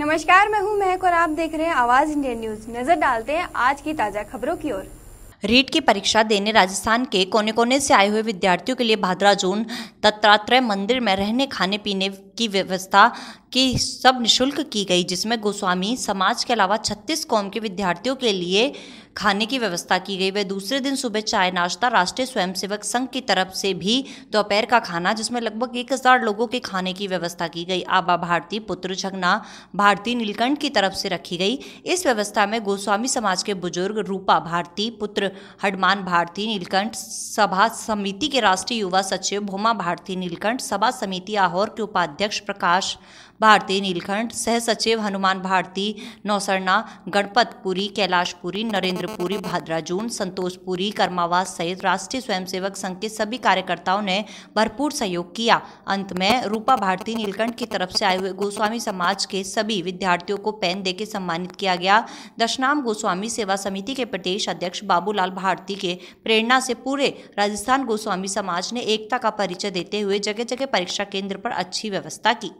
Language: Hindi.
नमस्कार मैं हूं महक और आप देख रहे हैं आवाज इंडिया न्यूज नजर डालते हैं आज की ताजा खबरों की ओर रीट की परीक्षा देने राजस्थान के कोने कोने से आए हुए विद्यार्थियों के लिए भाद्रा जोन दत्तात्रेय मंदिर में रहने खाने पीने की व्यवस्था की सब निशुल्क की गई जिसमें गोस्वामी समाज के अलावा छत्तीस कौम के विद्यार्थियों के लिए खाने की व्यवस्था की गई वह दूसरे दिन सुबह चाय नाश्ता राष्ट्रीय स्वयंसेवक संघ की तरफ से भी दोपहर का खाना जिसमें लगभग एक हज़ार लोगों के खाने की व्यवस्था की गई आबा भारती पुत्र झगना भारती नीलकंठ की तरफ से रखी गई इस व्यवस्था में गोस्वामी समाज के बुजुर्ग रूपा भारती पुत्र हडमान भारती नीलकंठ सभा समिति के राष्ट्रीय युवा सचिव भोमा भारती नीलकंठ सभा समिति आहोर के उपाध्यक्ष प्रकाश भारती नीलकंठ सह सचिव हनुमान भारती नौसरना गणपतपुरी कैलाशपुरी नरेंद्रपुरी भाद्राजून संतोषपुरी कर्मावास सहित राष्ट्रीय स्वयंसेवक संघ के सभी कार्यकर्ताओं ने भरपूर सहयोग किया अंत में रूपा भारती नीलकंठ की तरफ से आए हुए गोस्वामी समाज के सभी विद्यार्थियों को पेन देके सम्मानित किया गया दशनाम गोस्वामी सेवा समिति के प्रदेश अध्यक्ष बाबूलाल लाल भारती के प्रेरणा से पूरे राजस्थान गोस्वामी समाज ने एकता का परिचय देते हुए जगह जगह परीक्षा केंद्र पर अच्छी व्यवस्था की